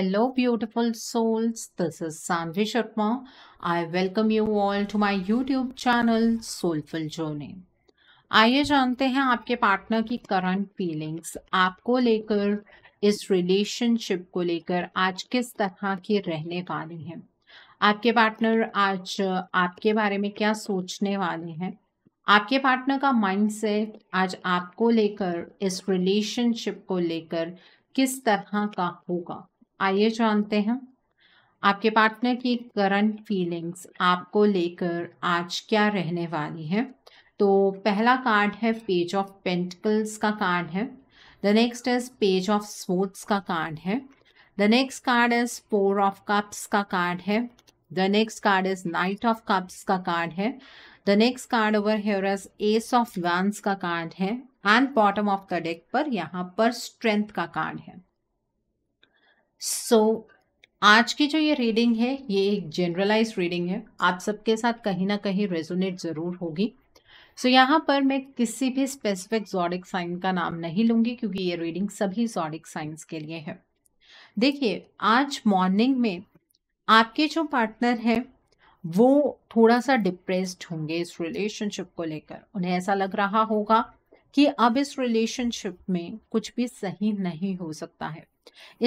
hello beautiful souls this is Sanvi Sharma I welcome you all to my YouTube channel soulful जोनी आइए जानते हैं आपके पार्टनर की करंट फीलिंग्स आपको लेकर इस रिलेशनशिप को लेकर आज किस तरह की रहने वाली हैं आपके पार्टनर आज आपके बारे में क्या सोचने वाले हैं आपके पार्टनर का माइंडसेट आज आपको लेकर इस रिलेशनशिप को लेकर किस तरह का होगा आइए जानते हैं आपके पार्टनर की करंट फीलिंग्स आपको लेकर आज क्या रहने वाली है तो पहला कार्ड है पेज ऑफ पेंटिकल्स का कार्ड है the next is page of sports का कार्ड है the next card is four of cups का कार्ड है the next card is knight of cups का कार्ड है the next card over here is ace of wands का card है and bottom of the deck पर यहाँ पर strength का कार्ड है सो so, आज की जो ये रीडिंग है ये एक जनरलाइज रीडिंग है आप सबके साथ कहीं ना कहीं रेजोनेट ज़रूर होगी सो so, यहाँ पर मैं किसी भी स्पेसिफिक जॉडिक साइन का नाम नहीं लूँगी क्योंकि ये रीडिंग सभी जॉडिक साइंस के लिए है देखिए आज मॉर्निंग में आपके जो पार्टनर है वो थोड़ा सा डिप्रेस्ड होंगे इस रिलेशनशिप को लेकर उन्हें ऐसा लग रहा होगा कि अब इस रिलेशनशिप में कुछ भी सही नहीं हो सकता है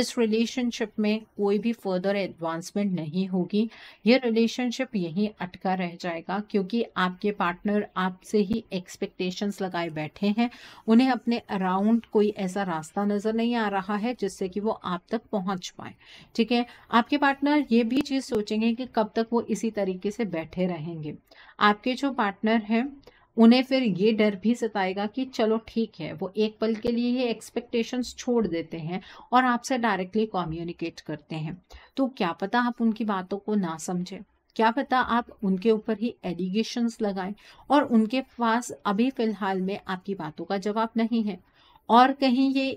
इस रिलेशनशिप में कोई भी फर्दर एडवांसमेंट नहीं होगी ये रिलेशनशिप यहीं अटका रह जाएगा क्योंकि आपके पार्टनर आपसे ही एक्सपेक्टेशंस लगाए बैठे हैं उन्हें अपने अराउंड कोई ऐसा रास्ता नज़र नहीं आ रहा है जिससे कि वो आप तक पहुंच पाए ठीक है आपके पार्टनर ये भी चीज़ सोचेंगे कि कब तक वो इसी तरीके से बैठे रहेंगे आपके जो पार्टनर हैं उन्हें फिर ये डर भी सताएगा कि चलो ठीक है वो एक पल के लिए ये एक्सपेक्टेशंस छोड़ देते हैं और आपसे डायरेक्टली कम्युनिकेट करते हैं तो क्या पता आप उनकी बातों को ना समझें क्या पता आप उनके ऊपर ही एलिगेशंस लगाएं और उनके पास अभी फिलहाल में आपकी बातों का जवाब नहीं है और कहीं ये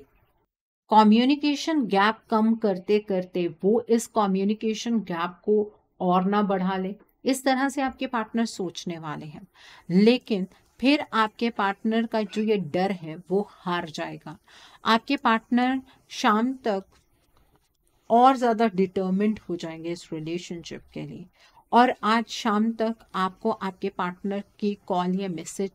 कम्युनिकेशन गैप कम करते करते वो इस कम्युनिकेशन गैप को और ना बढ़ा लें इस तरह से आपके पार्टनर सोचने वाले हैं लेकिन फिर आपके पार्टनर का जो ये डर है वो हार जाएगा आपके पार्टनर शाम तक और ज़्यादा डिटर्मेंट हो जाएंगे इस रिलेशनशिप के लिए और आज शाम तक आपको आपके पार्टनर की कॉल या मैसेज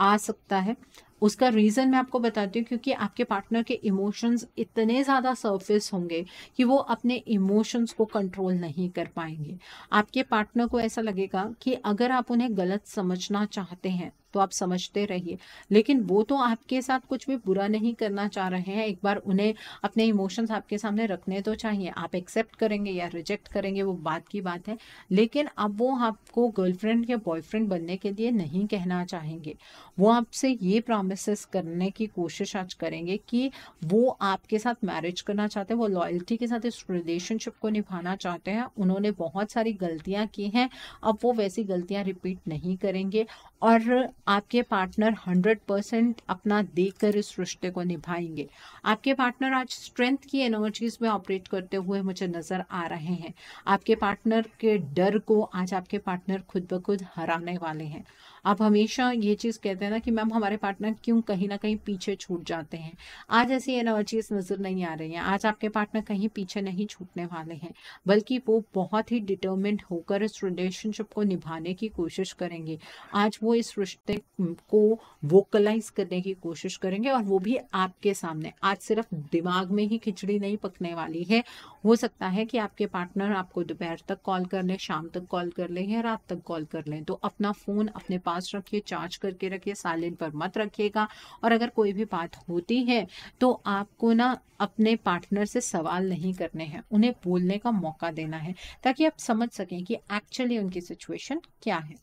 आ सकता है उसका रीज़न मैं आपको बताती हूँ क्योंकि आपके पार्टनर के इमोशंस इतने ज़्यादा सरफेस होंगे कि वो अपने इमोशंस को कंट्रोल नहीं कर पाएंगे आपके पार्टनर को ऐसा लगेगा कि अगर आप उन्हें गलत समझना चाहते हैं तो आप समझते रहिए लेकिन वो तो आपके साथ कुछ भी बुरा नहीं करना चाह रहे हैं एक बार उन्हें अपने इमोशंस आपके सामने रखने तो चाहिए आप एक्सेप्ट करेंगे या रिजेक्ट करेंगे वो बात की बात है लेकिन अब वो आपको गर्लफ्रेंड या बॉयफ्रेंड बनने के लिए नहीं कहना चाहेंगे वो आपसे ये प्रोमिस करने की कोशिश आज करेंगे कि वो आपके साथ मैरिज करना चाहते हैं वो लॉयल्टी के साथ इस रिलेशनशिप को निभाना चाहते हैं उन्होंने बहुत सारी गलतियाँ की हैं अब वो वैसी गलतियाँ रिपीट नहीं करेंगे और आपके पार्टनर हंड्रेड परसेंट अपना देकर इस रिश्ते को निभाएंगे आपके पार्टनर आज स्ट्रेंथ की एनर्जीज में ऑपरेट करते हुए मुझे नज़र आ रहे हैं आपके पार्टनर के डर को आज आपके पार्टनर खुद ब खुद हराने वाले हैं आप हमेशा ये चीज़ कहते हैं ना कि मैम हमारे पार्टनर क्यों कहीं ना कहीं पीछे छूट जाते हैं आज ऐसी ये चीज़ नज़र नहीं आ रही हैं आज आपके पार्टनर कहीं पीछे नहीं छूटने वाले हैं बल्कि वो बहुत ही डिटर्मेंट होकर इस रिलेशनशिप को निभाने की कोशिश करेंगे आज वो इस रिश्ते को वोकलाइज करने की कोशिश करेंगे और वो भी आपके सामने आज सिर्फ दिमाग में ही खिचड़ी नहीं पकने वाली है हो सकता है कि आपके पार्टनर आपको दोपहर तक कॉल कर लें शाम तक कॉल कर लें या रात तक कॉल कर लें तो अपना फ़ोन अपने पास रखिए चार्ज करके रखिए साइलेंट पर मत रखिएगा और अगर कोई भी बात होती है तो आपको ना अपने पार्टनर से सवाल नहीं करने हैं उन्हें बोलने का मौका देना है ताकि आप समझ सकें कि एक्चुअली उनकी सिचुएशन क्या है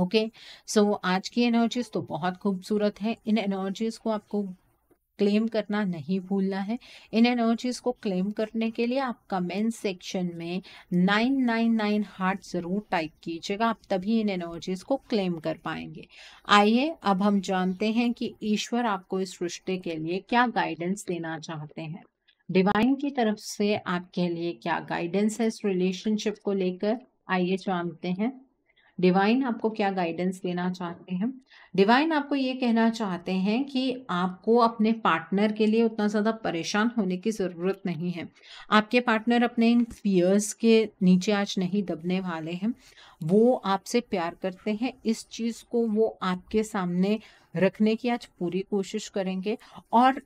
ओके okay, सो so, आज की एनर्जीज तो बहुत खूबसूरत है इन एनर्जीज को आपको क्लेम करना नहीं भूलना है इन एनर्जीज को क्लेम करने के लिए आप कमेंट सेक्शन में नाइन नाइन नाइन हार्ट ज़रूर टाइप कीजिएगा आप तभी इन एनर्जीज को क्लेम कर पाएंगे आइए अब हम जानते हैं कि ईश्वर आपको इस रिश्ते के लिए क्या गाइडेंस देना चाहते हैं डिवाइन की तरफ से आपके लिए क्या गाइडेंस है इस रिलेशनशिप को लेकर आइए जानते हैं डिवाइन आपको क्या गाइडेंस देना चाहते हैं डिवाइन आपको ये कहना चाहते हैं कि आपको अपने पार्टनर के लिए उतना ज़्यादा परेशान होने की ज़रूरत नहीं है आपके पार्टनर अपने इन फियर्स के नीचे आज नहीं दबने वाले हैं वो आपसे प्यार करते हैं इस चीज़ को वो आपके सामने रखने की आज पूरी कोशिश करेंगे और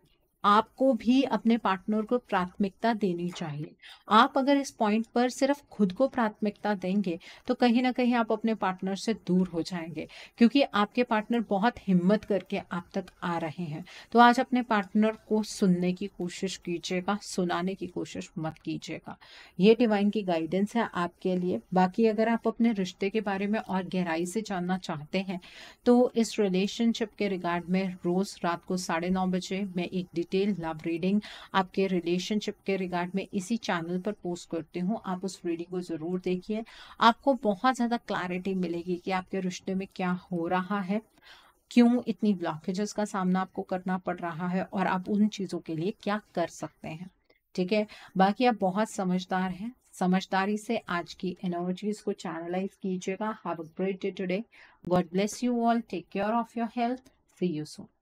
आपको भी अपने पार्टनर को प्राथमिकता देनी चाहिए आप अगर इस पॉइंट पर सिर्फ खुद को प्राथमिकता देंगे तो कहीं ना कहीं आप अपने पार्टनर से दूर हो जाएंगे क्योंकि आपके पार्टनर बहुत हिम्मत करके आप तक आ रहे हैं तो आज अपने पार्टनर को सुनने की कोशिश कीजिएगा सुनाने की कोशिश मत कीजिएगा ये डिवाइन की गाइडेंस है आपके लिए बाकी अगर आप अपने रिश्ते के बारे में और गहराई से जानना चाहते हैं तो इस रिलेशनशिप के रिगार्ड में रोज़ रात को साढ़े नौ बजे मैं एक डिटेल लव रीडिंग आपके रिलेशनशिप के रिगार्ड में इसी चैनल पर पोस्ट करती हूँ आप उस रीडिंग को ज़रूर देखिए आपको बहुत ज़्यादा क्लैरिटी मिलेगी कि आपके रिश्ते में क्या हो रहा है क्यों इतनी ब्लॉकेजेस का सामना आपको करना पड़ रहा है और आप उन चीज़ों के लिए क्या कर सकते हैं ठीक है बाकी आप बहुत समझदार हैं समझदारी से आज की एनर्जीज को चैनलाइज कीजिएगा have a great day today God bless you all take care of your health see you soon